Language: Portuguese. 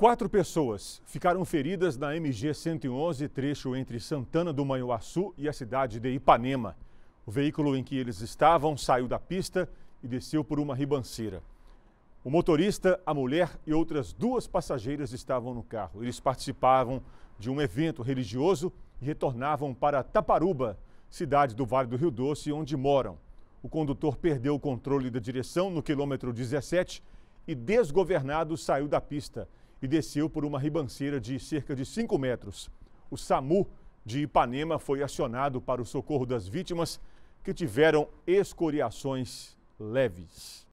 Quatro pessoas ficaram feridas na MG 111, trecho entre Santana do Manhuaçu e a cidade de Ipanema. O veículo em que eles estavam saiu da pista e desceu por uma ribanceira. O motorista, a mulher e outras duas passageiras estavam no carro. Eles participavam de um evento religioso e retornavam para Taparuba, cidade do Vale do Rio Doce, onde moram. O condutor perdeu o controle da direção no quilômetro 17 e, desgovernado, saiu da pista e desceu por uma ribanceira de cerca de 5 metros. O SAMU de Ipanema foi acionado para o socorro das vítimas que tiveram escoriações leves.